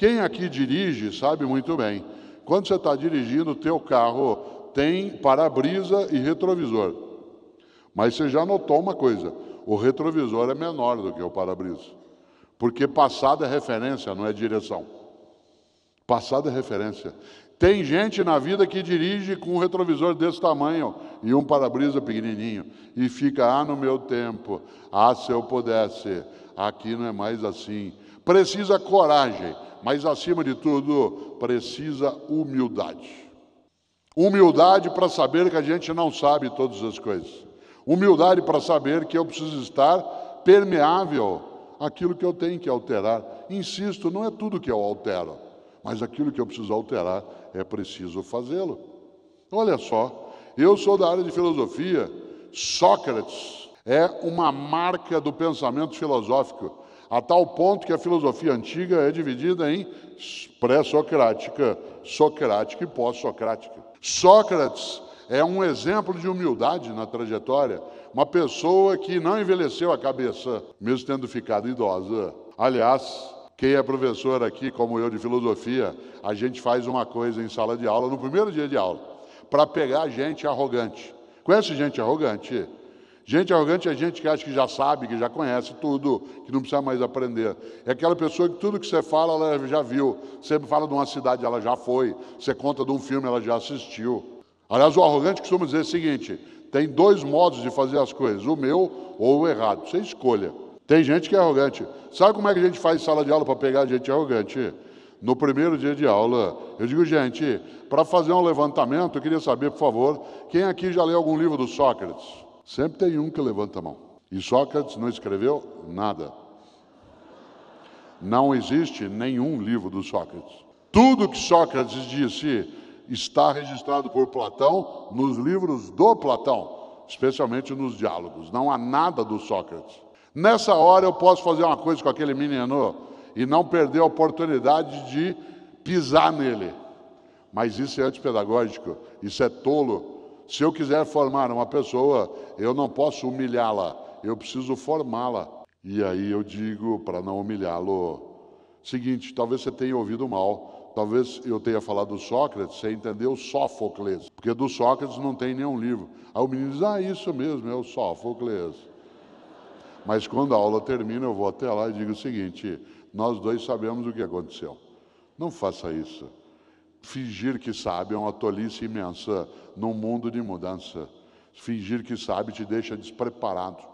Quem aqui dirige sabe muito bem. Quando você está dirigindo, o teu carro tem para-brisa e retrovisor. Mas você já notou uma coisa, o retrovisor é menor do que o para-brisa. Porque passado é referência, não é direção. Passado é referência. Tem gente na vida que dirige com um retrovisor desse tamanho e um para-brisa pequenininho e fica, ah, no meu tempo, ah, se eu pudesse. Aqui não é mais assim. Precisa coragem, mas acima de tudo, precisa humildade. Humildade para saber que a gente não sabe todas as coisas. Humildade para saber que eu preciso estar permeável àquilo que eu tenho que alterar. Insisto, não é tudo que eu altero mas aquilo que eu preciso alterar é preciso fazê-lo. Olha só, eu sou da área de filosofia, Sócrates é uma marca do pensamento filosófico, a tal ponto que a filosofia antiga é dividida em pré-socrática, socrática e pós-socrática. Sócrates é um exemplo de humildade na trajetória, uma pessoa que não envelheceu a cabeça, mesmo tendo ficado idosa. Aliás, quem é professor aqui, como eu, de filosofia, a gente faz uma coisa em sala de aula, no primeiro dia de aula, para pegar gente arrogante. Conhece gente arrogante? Gente arrogante é gente que acha que já sabe, que já conhece tudo, que não precisa mais aprender. É aquela pessoa que tudo que você fala, ela já viu. Você fala de uma cidade, ela já foi. Você conta de um filme, ela já assistiu. Aliás, o arrogante costuma dizer o seguinte: tem dois modos de fazer as coisas, o meu ou o errado. Você escolha. Tem gente que é arrogante. Sabe como é que a gente faz sala de aula para pegar gente arrogante? No primeiro dia de aula, eu digo, gente, para fazer um levantamento, eu queria saber, por favor, quem aqui já leu algum livro do Sócrates? Sempre tem um que levanta a mão. E Sócrates não escreveu nada. Não existe nenhum livro do Sócrates. Tudo que Sócrates disse está registrado por Platão nos livros do Platão, especialmente nos diálogos. Não há nada do Sócrates. Nessa hora eu posso fazer uma coisa com aquele menino e não perder a oportunidade de pisar nele. Mas isso é antipedagógico, isso é tolo. Se eu quiser formar uma pessoa, eu não posso humilhá-la, eu preciso formá-la. E aí eu digo, para não humilhá-lo, seguinte: talvez você tenha ouvido mal, talvez eu tenha falado do Sócrates, você entendeu Sófocles, porque do Sócrates não tem nenhum livro. Aí o menino diz: ah, isso mesmo, é o Sófocles. Mas quando a aula termina, eu vou até lá e digo o seguinte: nós dois sabemos o que aconteceu. Não faça isso. Fingir que sabe é uma tolice imensa num mundo de mudança. Fingir que sabe te deixa despreparado.